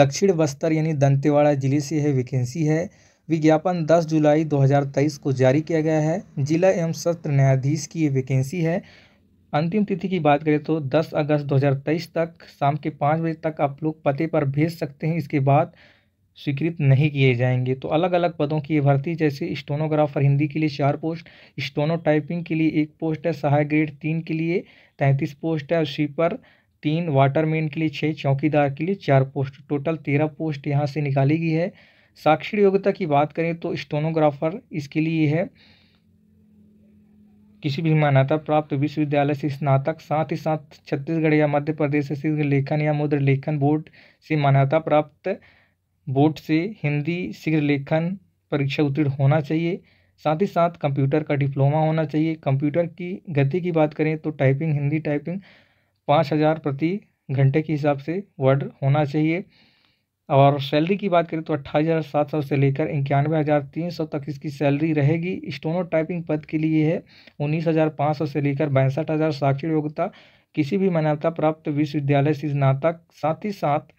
दक्षिण बस्तर यानी दंतेवाड़ा जिले से यह वैकेंसी है विज्ञापन 10 जुलाई 2023 को जारी किया गया है जिला एवं सत्र न्यायाधीश की ये वैकेंसी है अंतिम तिथि की बात करें तो 10 अगस्त 2023 तक शाम के पाँच बजे तक आप लोग पते पर भेज सकते हैं इसके बाद स्वीकृत नहीं किए जाएंगे तो अलग अलग पदों की भर्ती जैसे स्टोनोग्राफर हिंदी के लिए चार पोस्ट स्टोनो टाइपिंग के लिए एक पोस्ट है सहायक ग्रेड तीन के लिए तैंतीस पोस्ट है और स्वीपर तीन वाटरमैन के लिए छः चौकीदार के लिए चार पोस्ट टोटल तेरह पोस्ट यहाँ से निकाली गई है साक्षर योग्यता की बात करें तो स्टोनोग्राफर इसके लिए है किसी भी मान्यता प्राप्त विश्वविद्यालय से स्नातक साथ ही साथ छत्तीसगढ़ या मध्य प्रदेश से लेखन या मुद्र लेखन बोर्ड से मान्यता प्राप्त बोर्ड से हिंदी शीघ्र लेखन परीक्षा उत्तीर्ण होना चाहिए साथ ही साथ कंप्यूटर का डिप्लोमा होना चाहिए कंप्यूटर की गति की बात करें तो टाइपिंग हिंदी टाइपिंग पाँच हज़ार प्रति घंटे के हिसाब से वर्ड होना चाहिए और सैलरी की बात करें तो अट्ठाईस हज़ार सात सौ से लेकर इक्यानवे हज़ार तीन सौ तक इसकी सैलरी रहेगी स्टोनो टाइपिंग पद के लिए है उन्नीस हज़ार पाँच सौ से लेकर बैंसठ हज़ार साक्षर योग्यता किसी भी मान्यता प्राप्त विश्वविद्यालय से स्नातक साथ ही साथ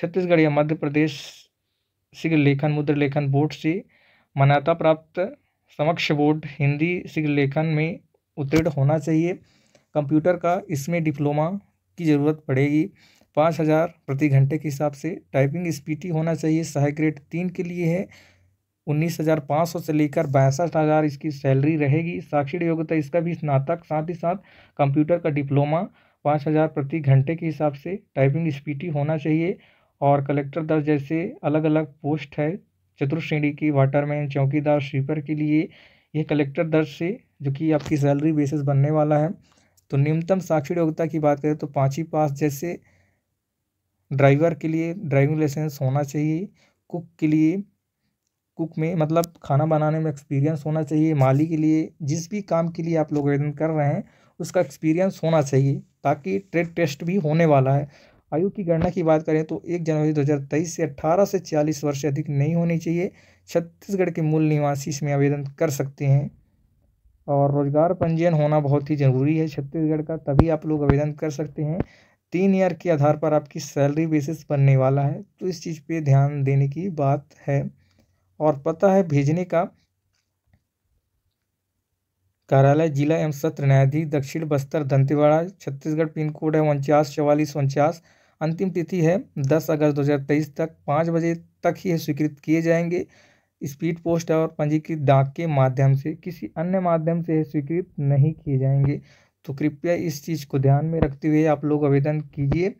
छत्तीसगढ़ या मध्य प्रदेश शीघ्र लेखन मुद्र लेखन बोर्ड से मान्यता प्राप्त समक्ष बोर्ड हिंदी शीघ्र लेखन में उत्तीर्ण होना चाहिए कंप्यूटर का इसमें डिप्लोमा की ज़रूरत पड़ेगी पाँच हज़ार प्रति घंटे के हिसाब से टाइपिंग स्पीटी होना चाहिए सहायक ग्रेड तीन के लिए है उन्नीस हज़ार पाँच सौ से लेकर बासठ हज़ार इसकी सैलरी रहेगी साक्षर योग्यता इसका भी स्नातक साथ ही साथ कंप्यूटर का डिप्लोमा पाँच हज़ार प्रति घंटे के हिसाब से टाइपिंग स्पीटी होना चाहिए और कलेक्टर दर्ज जैसे अलग अलग पोस्ट है चतुर्श्रेणी की वाटरमैन चौकीदार स्वीपर के लिए यह कलेक्टर दर्ज से जो कि आपकी सैलरी बेसिस बनने वाला है तो न्यूनतम साक्षर योग्यता की बात करें तो पाँचवीं पास जैसे ड्राइवर के लिए ड्राइविंग लाइसेंस होना चाहिए कुक के लिए कुक में मतलब खाना बनाने में एक्सपीरियंस होना चाहिए माली के लिए जिस भी काम के लिए आप लोग आवेदन कर रहे हैं उसका एक्सपीरियंस होना चाहिए ताकि ट्रेड टेस्ट भी होने वाला है आयु की गणना की बात करें तो एक जनवरी 2023 से 18 से 40 वर्ष अधिक नहीं होनी चाहिए छत्तीसगढ़ के मूल निवासी इसमें आवेदन कर सकते हैं और रोजगार पंजीयन होना बहुत ही ज़रूरी है छत्तीसगढ़ का तभी आप लोग आवेदन कर सकते हैं तीन ईयर के आधार पर आपकी सैलरी बेसिस बनने वाला है तो इस चीज़ पे ध्यान देने की बात है और पता है भेजने का कार्यालय जिला एवं सत्र न्यायाधीश दक्षिण बस्तर दंतेवाड़ा छत्तीसगढ़ पिन कोड है उनचास चवालीस उनचास अंतिम तिथि है दस अगस्त तेईस तक पाँच बजे तक ही स्वीकृत किए जाएंगे स्पीड पोस्ट और पंजीकृत डाक के माध्यम से किसी अन्य माध्यम से स्वीकृत नहीं किए जाएंगे तो कृपया इस चीज़ को ध्यान में रखते हुए आप लोग आवेदन कीजिए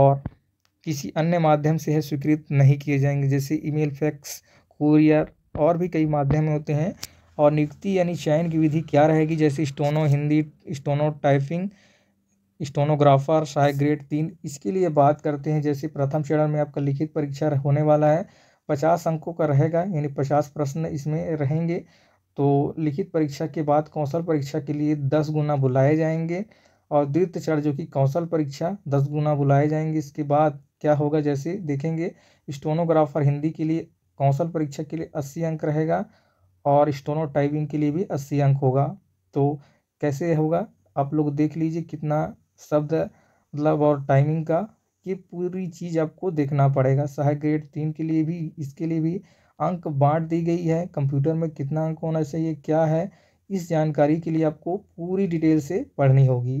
और किसी अन्य माध्यम से है स्वीकृत नहीं किए जाएंगे जैसे ईमेल फैक्स कुरियर और भी कई माध्यम होते हैं और नियुक्ति यानी चयन की विधि क्या रहेगी जैसे steno Hindi steno typing stenographer सहायक ग्रेड तीन इसके लिए बात करते हैं जैसे प्रथम चरण में आपका लिखित परीक्षा होने वाला है पचास अंकों का रहेगा यानी पचास प्रश्न इसमें रहेंगे तो लिखित परीक्षा के बाद कौशल परीक्षा के लिए दस गुना बुलाए जाएंगे और द्वितीय जो कि कौशल परीक्षा दस गुना बुलाए जाएंगे इसके बाद क्या होगा जैसे देखेंगे स्टोनोग्राफर हिंदी के लिए कौशल परीक्षा के लिए अस्सी अंक रहेगा और स्टोनो टाइपिंग के लिए भी अस्सी अंक होगा तो कैसे होगा आप लोग देख लीजिए कितना शब्द मतलब और टाइमिंग का ये पूरी चीज़ आपको देखना पड़ेगा सहायक ग्रेड तीन के लिए भी इसके लिए भी अंक बांट दी गई है कंप्यूटर में कितना अंक होना चाहिए क्या है इस जानकारी के लिए आपको पूरी डिटेल से पढ़नी होगी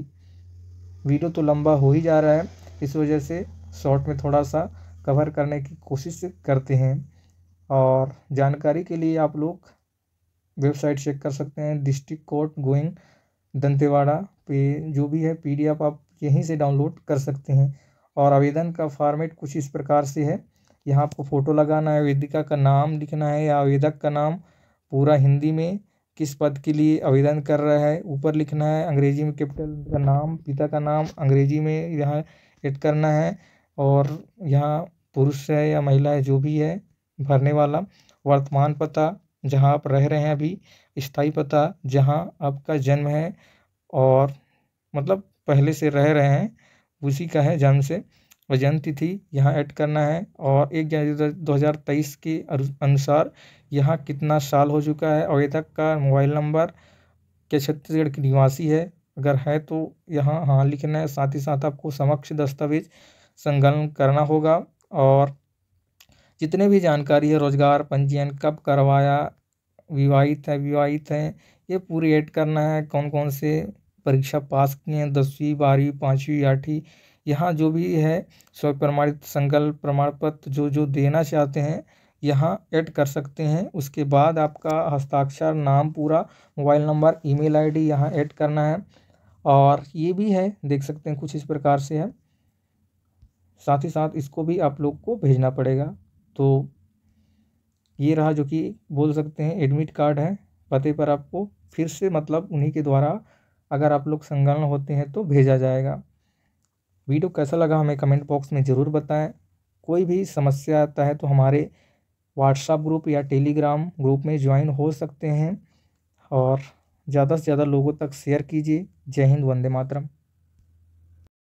वीडियो तो लंबा हो ही जा रहा है इस वजह से शॉर्ट में थोड़ा सा कवर करने की कोशिश करते हैं और जानकारी के लिए आप लोग वेबसाइट चेक कर सकते हैं डिस्ट्रिक्ट कोर्ट गोइंग दंतेवाड़ा पे जो भी है पीडीएफ आप यहीं से डाउनलोड कर सकते हैं और आवेदन का फॉर्मेट कुछ इस प्रकार से है यहाँ आपको फ़ोटो लगाना है आवेदिका का नाम लिखना है या आवेदक का नाम पूरा हिंदी में किस पद के लिए आवेदन कर रहा है ऊपर लिखना है अंग्रेजी में कैपिटल का नाम पिता का नाम अंग्रेजी में यहाँ एड करना है और यहाँ पुरुष है या महिला है जो भी है भरने वाला वर्तमान पता जहाँ आप रह रहे हैं अभी स्थाई पता जहाँ आपका जन्म है और मतलब पहले से रह रहे हैं उसी का है जन्म से और जन्म तिथि यहाँ ऐड करना है और एक जनवरी दो हज़ार तेईस के अनुसार यहाँ कितना साल हो चुका है और तक का मोबाइल नंबर क्या छत्तीसगढ़ की निवासी है अगर है तो यहाँ हाँ लिखना है साथ ही साथ आपको समक्ष दस्तावेज संकलन करना होगा और जितने भी जानकारी है रोजगार पंजीयन कब करवाया विवाहित है विवाहित हैं ये पूरी ऐड करना है कौन कौन से परीक्षा पास किए हैं दसवीं बारहवीं पाँचवीं आठवीं यहाँ जो भी है स्व प्रमाणित संकल्प प्रमाण पत्र जो जो देना चाहते हैं यहाँ ऐड कर सकते हैं उसके बाद आपका हस्ताक्षर नाम पूरा मोबाइल नंबर ईमेल आईडी यहाँ ऐड करना है और ये भी है देख सकते हैं कुछ इस प्रकार से है साथ ही साथ इसको भी आप लोग को भेजना पड़ेगा तो ये रहा जो कि बोल सकते हैं एडमिट कार्ड है पते पर आपको फिर से मतलब उन्हीं के द्वारा अगर आप लोग संलग्न होते हैं तो भेजा जाएगा वीडियो कैसा लगा हमें कमेंट बॉक्स में ज़रूर बताएं कोई भी समस्या आता है तो हमारे व्हाट्सएप ग्रुप या टेलीग्राम ग्रुप में ज्वाइन हो सकते हैं और ज़्यादा से ज़्यादा लोगों तक शेयर कीजिए जय हिंद वंदे मातरम